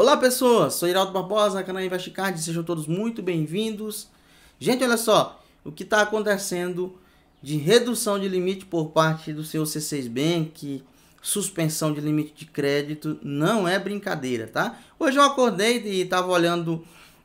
Olá pessoas, sou Iraldo Barbosa, canal Investicard, sejam todos muito bem-vindos. Gente, olha só, o que está acontecendo de redução de limite por parte do seu C6 Bank, suspensão de limite de crédito, não é brincadeira, tá? Hoje eu acordei e estava olhando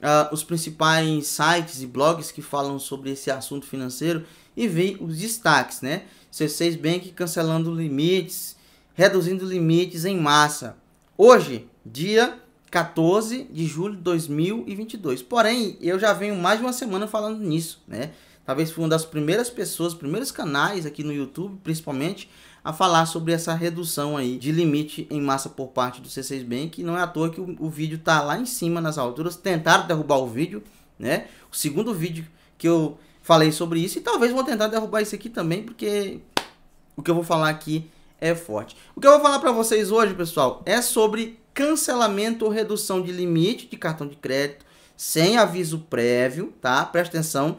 uh, os principais sites e blogs que falam sobre esse assunto financeiro e vi os destaques, né? C6 Bank cancelando limites, reduzindo limites em massa. Hoje, dia 14 de julho de 2022. Porém, eu já venho mais de uma semana falando nisso, né? Talvez fui uma das primeiras pessoas, primeiros canais aqui no YouTube, principalmente, a falar sobre essa redução aí de limite em massa por parte do C6 Bank. Não é à toa que o, o vídeo tá lá em cima nas alturas. Tentaram derrubar o vídeo, né? O segundo vídeo que eu falei sobre isso e talvez vão tentar derrubar isso aqui também, porque o que eu vou falar aqui é forte. O que eu vou falar para vocês hoje, pessoal, é sobre cancelamento ou redução de limite de cartão de crédito sem aviso prévio, tá? Presta atenção,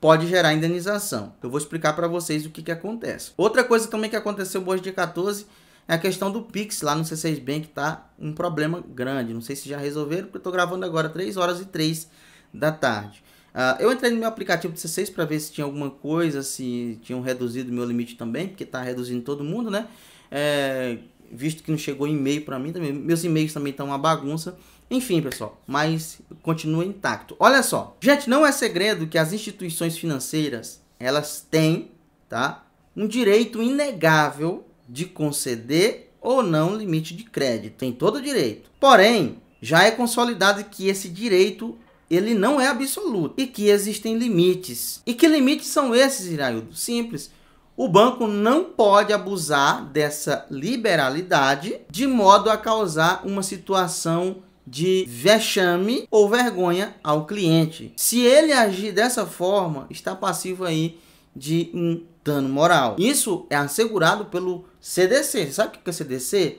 pode gerar indenização. Eu vou explicar para vocês o que, que acontece. Outra coisa também que aconteceu hoje dia 14 é a questão do Pix lá no C6 Bank, tá? Um problema grande. Não sei se já resolveram, porque eu tô gravando agora 3 horas e 3 da tarde. Uh, eu entrei no meu aplicativo do C6 para ver se tinha alguma coisa, se tinham reduzido meu limite também, porque tá reduzindo todo mundo, né? É, visto que não chegou e-mail para mim também. Meus e-mails também estão uma bagunça. Enfim, pessoal, mas continua intacto. Olha só, gente, não é segredo que as instituições financeiras elas têm, tá, um direito inegável de conceder ou não limite de crédito. Tem todo o direito. Porém, já é consolidado que esse direito ele não é absoluto e que existem limites. E que limites são esses, Iraildo? Simples. O banco não pode abusar dessa liberalidade de modo a causar uma situação de vexame ou vergonha ao cliente. Se ele agir dessa forma, está passivo aí de um dano moral. Isso é assegurado pelo CDC. Você sabe o que é CDC?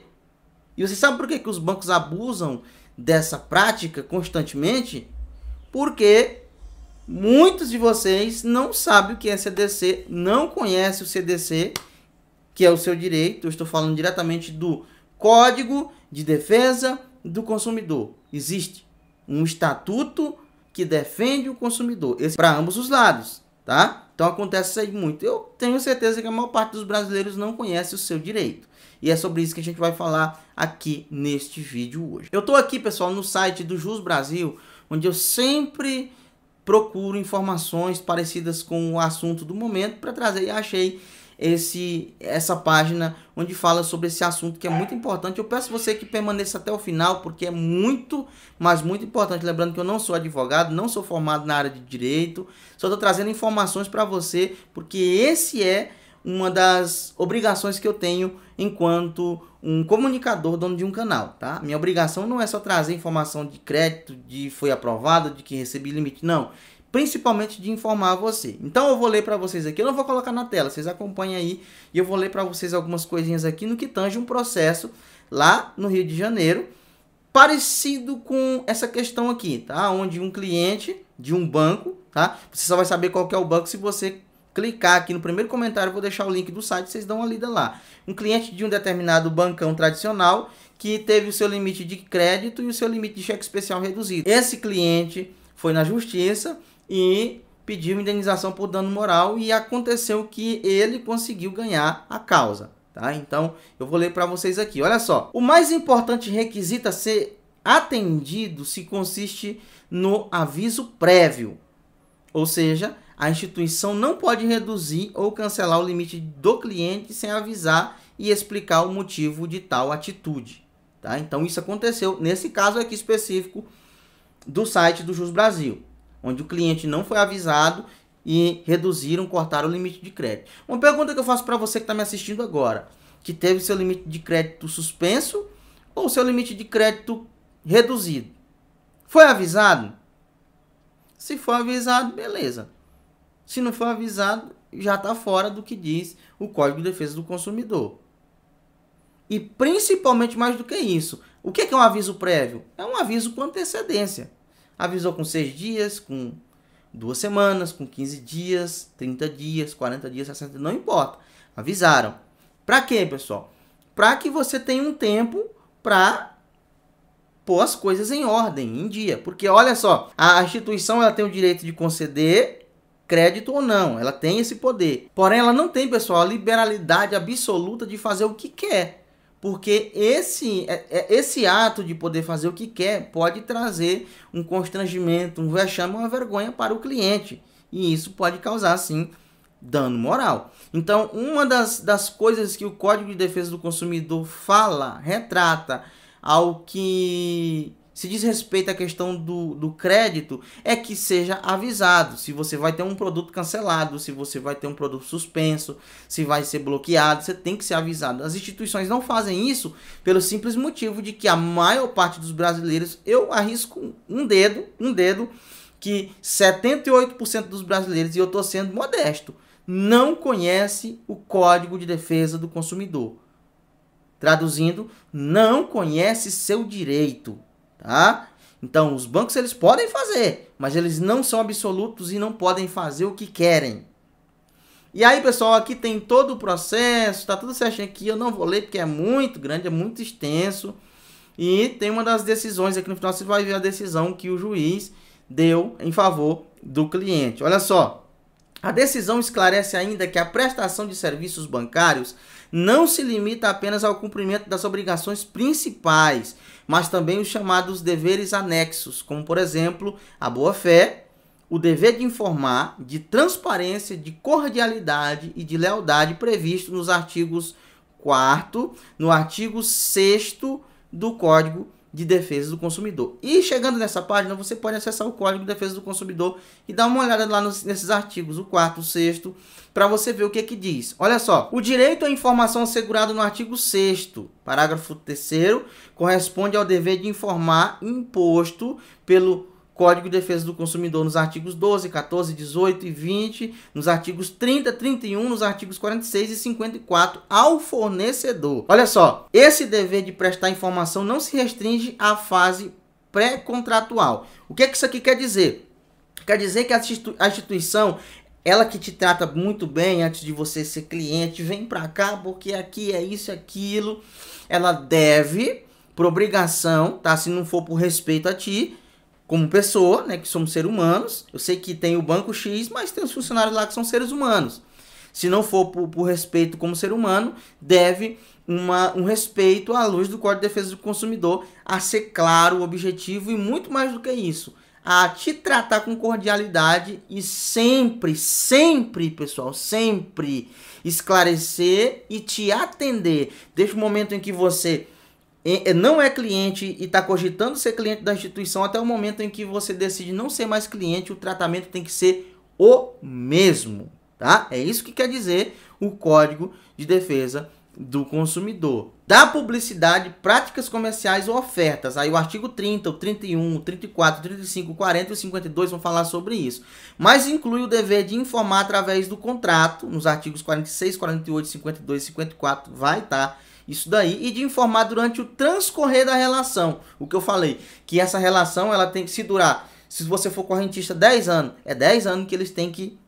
E você sabe por que, que os bancos abusam dessa prática constantemente? Porque Muitos de vocês não sabem o que é CDC, não conhecem o CDC, que é o seu direito. Eu estou falando diretamente do Código de Defesa do Consumidor. Existe um estatuto que defende o consumidor. Esse é para ambos os lados, tá? Então acontece isso aí muito. Eu tenho certeza que a maior parte dos brasileiros não conhece o seu direito. E é sobre isso que a gente vai falar aqui neste vídeo hoje. Eu estou aqui, pessoal, no site do Jus Brasil, onde eu sempre procuro informações parecidas com o assunto do momento para trazer e achei esse essa página onde fala sobre esse assunto que é muito importante. Eu peço você que permaneça até o final porque é muito, mas muito importante. Lembrando que eu não sou advogado, não sou formado na área de direito, só estou trazendo informações para você porque esse é uma das obrigações que eu tenho enquanto um comunicador dono de um canal, tá? Minha obrigação não é só trazer informação de crédito, de foi aprovado, de que recebi limite, não. Principalmente de informar você. Então eu vou ler para vocês aqui, eu não vou colocar na tela, vocês acompanhem aí e eu vou ler para vocês algumas coisinhas aqui no que tange um processo lá no Rio de Janeiro, parecido com essa questão aqui, tá? Onde um cliente de um banco, tá? Você só vai saber qual é o banco se você clicar aqui no primeiro comentário, vou deixar o link do site, vocês dão uma lida lá. Um cliente de um determinado bancão tradicional que teve o seu limite de crédito e o seu limite de cheque especial reduzido. Esse cliente foi na justiça e pediu indenização por dano moral e aconteceu que ele conseguiu ganhar a causa, tá? Então, eu vou ler para vocês aqui. Olha só, o mais importante requisito a ser atendido se consiste no aviso prévio. Ou seja, a instituição não pode reduzir ou cancelar o limite do cliente sem avisar e explicar o motivo de tal atitude. Tá? Então isso aconteceu nesse caso aqui específico do site do Jus Brasil, onde o cliente não foi avisado e reduziram, cortaram o limite de crédito. Uma pergunta que eu faço para você que está me assistindo agora, que teve seu limite de crédito suspenso ou seu limite de crédito reduzido. Foi avisado? Se foi avisado, beleza. Se não for avisado, já está fora do que diz o Código de Defesa do Consumidor. E principalmente mais do que isso, o que é, é um aviso prévio? É um aviso com antecedência. Avisou com seis dias, com duas semanas, com 15 dias, 30 dias, 40 dias, 60, não importa. Avisaram. Para quê, pessoal? Para que você tenha um tempo para pôr as coisas em ordem, em dia. Porque olha só, a instituição ela tem o direito de conceder crédito ou não, ela tem esse poder. Porém, ela não tem, pessoal, a liberalidade absoluta de fazer o que quer. Porque esse, é, é, esse ato de poder fazer o que quer pode trazer um constrangimento, um vexame, uma vergonha para o cliente. E isso pode causar, sim, dano moral. Então, uma das, das coisas que o Código de Defesa do Consumidor fala, retrata, ao que se diz respeito à questão do, do crédito, é que seja avisado se você vai ter um produto cancelado, se você vai ter um produto suspenso, se vai ser bloqueado, você tem que ser avisado. As instituições não fazem isso pelo simples motivo de que a maior parte dos brasileiros, eu arrisco um dedo, um dedo, que 78% dos brasileiros, e eu estou sendo modesto, não conhece o Código de Defesa do Consumidor. Traduzindo, não conhece seu direito tá? Então, os bancos eles podem fazer, mas eles não são absolutos e não podem fazer o que querem. E aí, pessoal, aqui tem todo o processo, tá tudo certinho aqui, eu não vou ler porque é muito grande, é muito extenso. E tem uma das decisões aqui no final, você vai ver a decisão que o juiz deu em favor do cliente. Olha só, a decisão esclarece ainda que a prestação de serviços bancários não se limita apenas ao cumprimento das obrigações principais mas também os chamados deveres anexos, como por exemplo a boa-fé, o dever de informar, de transparência, de cordialidade e de lealdade previsto nos artigos 4, no artigo 6 do Código de Defesa do Consumidor. E chegando nessa página, você pode acessar o Código de Defesa do Consumidor e dar uma olhada lá nos, nesses artigos, o quarto, o sexto, para você ver o que que diz. Olha só, o direito à informação assegurado no artigo 6 parágrafo 3 corresponde ao dever de informar imposto pelo Código de Defesa do Consumidor nos artigos 12, 14, 18 e 20, nos artigos 30, 31, nos artigos 46 e 54 ao fornecedor. Olha só, esse dever de prestar informação não se restringe à fase pré-contratual. O que é que isso aqui quer dizer? Quer dizer que a instituição ela que te trata muito bem antes de você ser cliente, vem para cá porque aqui é isso, aquilo. Ela deve, por obrigação, tá? Se não for por respeito a ti, como pessoa, né, que somos seres humanos. Eu sei que tem o banco X, mas tem os funcionários lá que são seres humanos. Se não for por, por respeito como ser humano, deve uma, um respeito à luz do Código de Defesa do Consumidor a ser claro o objetivo e muito mais do que isso, a te tratar com cordialidade e sempre, sempre, pessoal, sempre esclarecer e te atender. Desde o momento em que você não é cliente e está cogitando ser cliente da instituição, até o momento em que você decide não ser mais cliente, o tratamento tem que ser o mesmo, tá? É isso que quer dizer o Código de Defesa do Consumidor. Da publicidade, práticas comerciais ou ofertas. Aí o artigo 30, o 31, o 34, o 35, o 40 e o 52 vão falar sobre isso. Mas inclui o dever de informar através do contrato, nos artigos 46, 48, 52 e 54, vai estar. Tá? isso daí e de informar durante o transcorrer da relação. O que eu falei, que essa relação ela tem que se durar. Se você for correntista 10 anos, é 10 anos que eles têm que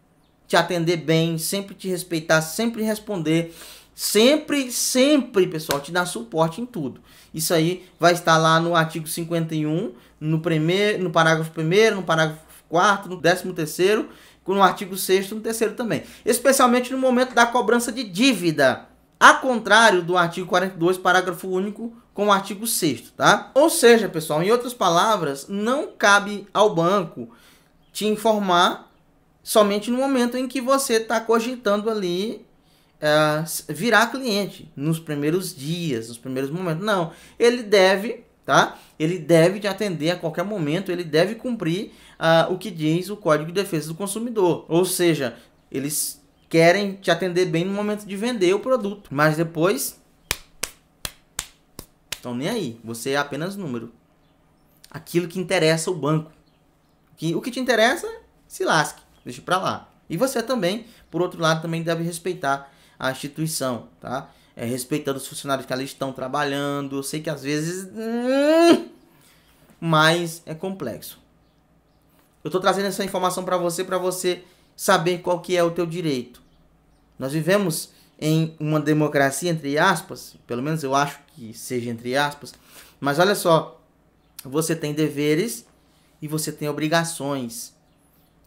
te atender bem, sempre te respeitar, sempre responder, sempre, sempre, pessoal, te dar suporte em tudo. Isso aí vai estar lá no artigo 51, no primeiro, no parágrafo 1 no parágrafo 4 no 13 terceiro, no artigo 6 no terceiro também. Especialmente no momento da cobrança de dívida a contrário do artigo 42, parágrafo único, com o artigo 6 tá? Ou seja, pessoal, em outras palavras, não cabe ao banco te informar somente no momento em que você está cogitando ali uh, virar cliente, nos primeiros dias, nos primeiros momentos. Não, ele deve, tá? Ele deve te atender a qualquer momento, ele deve cumprir uh, o que diz o Código de Defesa do Consumidor. Ou seja, eles querem te atender bem no momento de vender o produto, mas depois então nem aí, você é apenas número. Aquilo que interessa o banco. o que te interessa, se lasque, deixa para lá. E você também, por outro lado, também deve respeitar a instituição, tá? É, respeitando os funcionários que ali estão trabalhando. Eu sei que às vezes. Hum, mas é complexo. Eu estou trazendo essa informação para você, para você saber qual que é o teu direito. Nós vivemos em uma democracia entre aspas, pelo menos eu acho que seja entre aspas, mas olha só, você tem deveres e você tem obrigações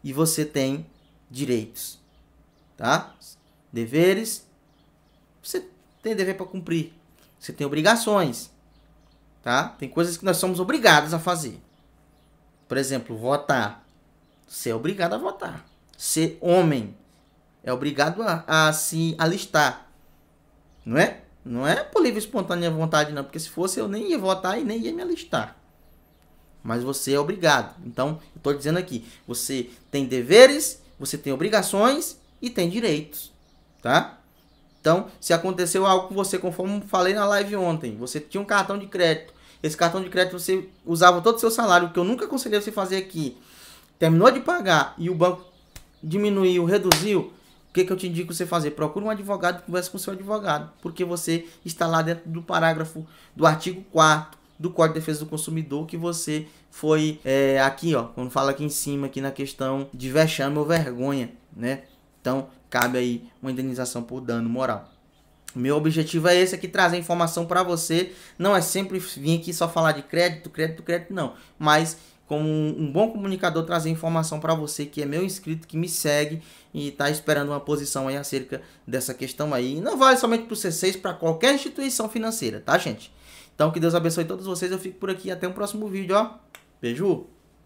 e você tem direitos, tá? Deveres, você tem dever para cumprir, você tem obrigações, tá? Tem coisas que nós somos obrigados a fazer. Por exemplo, votar. ser é obrigado a votar. Ser homem, é obrigado a, a se alistar. Não é? Não é por livre espontânea vontade, não, porque se fosse eu nem ia votar e nem ia me alistar. Mas você é obrigado. Então, estou dizendo aqui, você tem deveres, você tem obrigações e tem direitos, tá? Então, se aconteceu algo com você, conforme falei na live ontem, você tinha um cartão de crédito, esse cartão de crédito você usava todo o seu salário, que eu nunca aconselhei você fazer aqui, terminou de pagar e o banco diminuiu, reduziu, que, que eu te indico você fazer? Procura um advogado e converse com seu advogado, porque você está lá dentro do parágrafo do artigo 4 do Código de Defesa do Consumidor que você foi é, aqui, ó, quando fala aqui em cima, aqui na questão de vexame ou vergonha, né? Então, cabe aí uma indenização por dano moral. Meu objetivo é esse aqui, trazer informação para você. Não é sempre vir aqui só falar de crédito, crédito, crédito, não. Mas como um bom comunicador, trazer informação para você que é meu inscrito, que me segue e está esperando uma posição aí acerca dessa questão aí. E não vale somente para o C6, para qualquer instituição financeira, tá, gente? Então, que Deus abençoe todos vocês. Eu fico por aqui. Até o próximo vídeo, ó. Beijo!